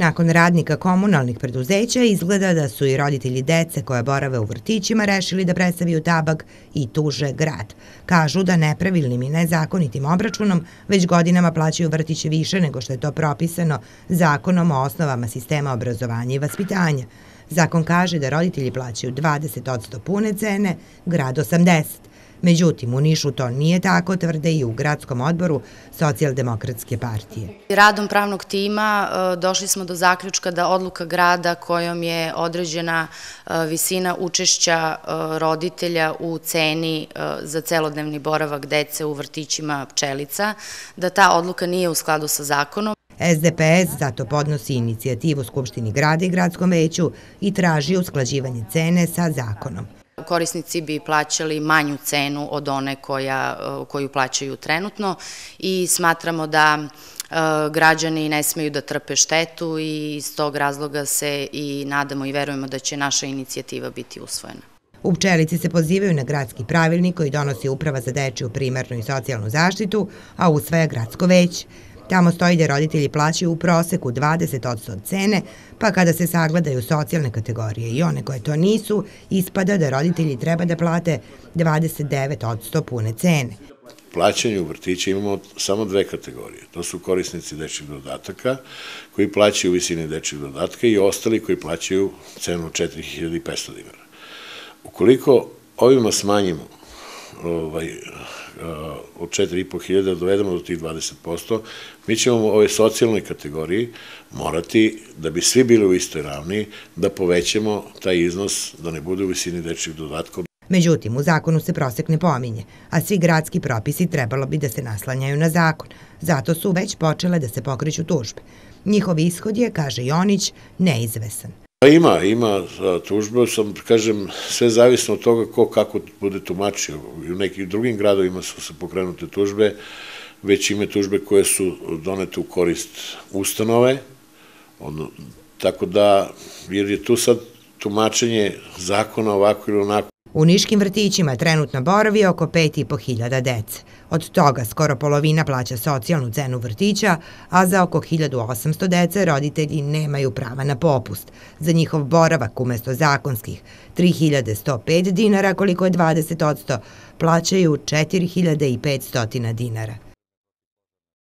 Nakon radnika komunalnih preduzeća izgleda da su i roditelji dece koja borave u vrtićima rešili da predstaviju tabak i tuže grad. Kažu da nepravilnim i nezakonitim obračunom već godinama plaćaju vrtiće više nego što je to propisano zakonom o osnovama sistema obrazovanja i vaspitanja. Zakon kaže da roditelji plaćaju 20% pune cene, grad 80%. Međutim, u Nišu to nije tako, tvrde i u gradskom odboru socijaldemokratske partije. Radom pravnog tima e, došli smo do zaključka da odluka grada kojom je određena e, visina učešća e, roditelja u ceni za celodnevni boravak dece u vrtićima pčelica, da ta odluka nije u skladu sa zakonom. SDPS zato podnosi inicijativu Skupštini grada i gradskom veću i traži usklađivanje cene sa zakonom korisnici bi plaćali manju cenu od one koja, eh, koju plaćaju trenutno i smatramo da eh, građani ne smeju da trpe štetu i iz tog razloga se i nadamo i verujemo da će naša inicijativa biti usvojena. U Pčelici se pozivaju na gradski pravilnik koji donosi Uprava za dečiju primarnu i socijalnu zaštitu, a usvaja gradsko veće. Tamo stoji da roditelji plaćaju u proseku 20% od cene, pa kada se sagledaju socijalne kategorije i one koje to nisu, ispada da roditelji treba da plate 29% pune cene. Plaćanje u vrtiće imamo samo dve kategorije. To su korisnici dečjeg dodataka koji plaćaju visine dečjeg dodatka i ostali koji plaćaju cenu 4500 dinara. Ukoliko ovima smanjimo ovaj, Eh, od 4.500 dovedemo do tih 20%, mi ćemo u ovoj socijalnoj kategoriji morati, da bi svi bili u istoj ravni, da povećamo taj iznos da ne bude u visini dečih dodatka. Međutim, u zakonu se prosek ne pominje, a svi gradski propisi trebalo bi da se naslanjaju na zakon. Zato su već počele da se pokreću tužbe. Njihov ishod je, kaže Jonić, neizvesan. Pa ima, ima tužbe, sam, kažem, sve zavisno od toga ko kako bude tumačio. U nekim drugim gradovima su se pokrenute tužbe, već ime tužbe koje su donete u korist ustanove, ono, tako da, jer je tu sad tumačenje zakona ovako ili onako, U niškim vrtićima trenutno boravi oko 5.500 dece. Od toga skoro polovina plaća socijalnu cenu vrtića, a za oko 1800 dece roditelji nemaju prava na popust. Za njihov boravak umesto zakonskih 3105 dinara, koliko je 20 odsto, plaćaju 4500 dinara.